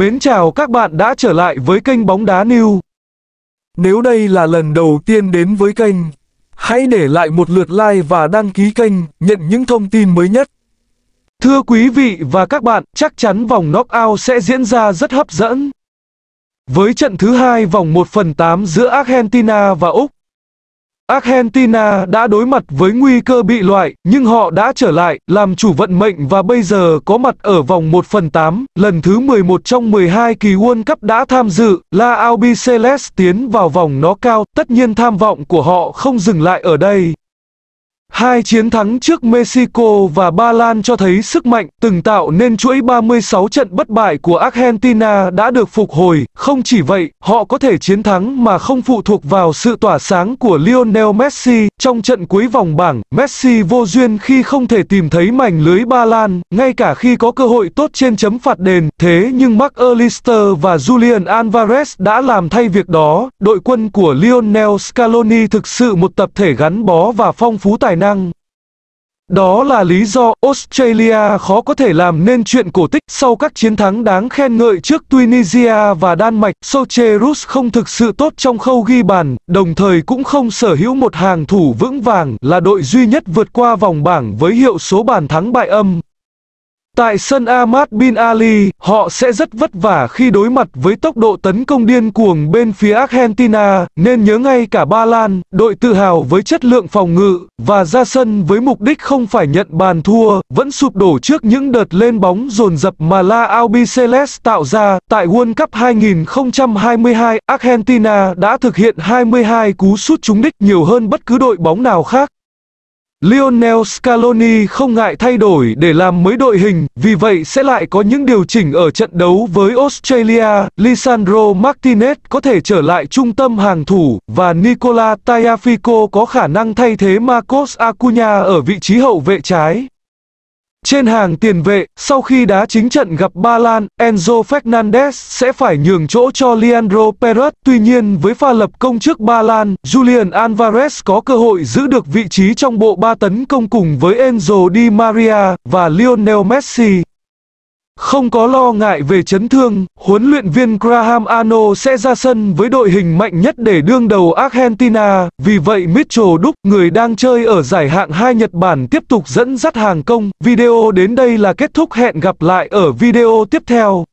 Mến chào các bạn đã trở lại với kênh Bóng Đá New. Nếu đây là lần đầu tiên đến với kênh, hãy để lại một lượt like và đăng ký kênh nhận những thông tin mới nhất. Thưa quý vị và các bạn, chắc chắn vòng knockout sẽ diễn ra rất hấp dẫn. Với trận thứ hai vòng 1 phần 8 giữa Argentina và Úc, Argentina đã đối mặt với nguy cơ bị loại, nhưng họ đã trở lại, làm chủ vận mệnh và bây giờ có mặt ở vòng 1 phần 8, lần thứ 11 trong 12 kỳ World Cup đã tham dự, La Albiceleste tiến vào vòng nó cao, tất nhiên tham vọng của họ không dừng lại ở đây. Hai chiến thắng trước Mexico và Ba Lan cho thấy sức mạnh từng tạo nên chuỗi 36 trận bất bại của Argentina đã được phục hồi. Không chỉ vậy, họ có thể chiến thắng mà không phụ thuộc vào sự tỏa sáng của Lionel Messi. Trong trận cuối vòng bảng, Messi vô duyên khi không thể tìm thấy mảnh lưới Ba Lan, ngay cả khi có cơ hội tốt trên chấm phạt đền. Thế nhưng Mark Allister và Julian Alvarez đã làm thay việc đó. Đội quân của Lionel Scaloni thực sự một tập thể gắn bó và phong phú tài năng năng. Đó là lý do Australia khó có thể làm nên chuyện cổ tích sau các chiến thắng đáng khen ngợi trước Tunisia và Đan Mạch. Socherus không thực sự tốt trong khâu ghi bàn, đồng thời cũng không sở hữu một hàng thủ vững vàng là đội duy nhất vượt qua vòng bảng với hiệu số bàn thắng bại âm. Tại sân Ahmad Bin Ali, họ sẽ rất vất vả khi đối mặt với tốc độ tấn công điên cuồng bên phía Argentina, nên nhớ ngay cả Ba Lan, đội tự hào với chất lượng phòng ngự, và ra sân với mục đích không phải nhận bàn thua, vẫn sụp đổ trước những đợt lên bóng dồn dập mà La Albiceleste tạo ra. Tại World Cup 2022, Argentina đã thực hiện 22 cú sút trúng đích nhiều hơn bất cứ đội bóng nào khác, Lionel Scaloni không ngại thay đổi để làm mới đội hình, vì vậy sẽ lại có những điều chỉnh ở trận đấu với Australia. Lisandro Martinez có thể trở lại trung tâm hàng thủ và Nicola Tagliafico có khả năng thay thế Marcos Acuna ở vị trí hậu vệ trái. Trên hàng tiền vệ, sau khi đá chính trận gặp Ba Lan, Enzo Fernandez sẽ phải nhường chỗ cho Leandro Perez. Tuy nhiên với pha lập công trước Ba Lan, Julian Alvarez có cơ hội giữ được vị trí trong bộ ba tấn công cùng với Enzo Di Maria và Lionel Messi. Không có lo ngại về chấn thương, huấn luyện viên Graham Ano sẽ ra sân với đội hình mạnh nhất để đương đầu Argentina, vì vậy Mitchell Đúc, người đang chơi ở giải hạng 2 Nhật Bản tiếp tục dẫn dắt hàng công. Video đến đây là kết thúc hẹn gặp lại ở video tiếp theo.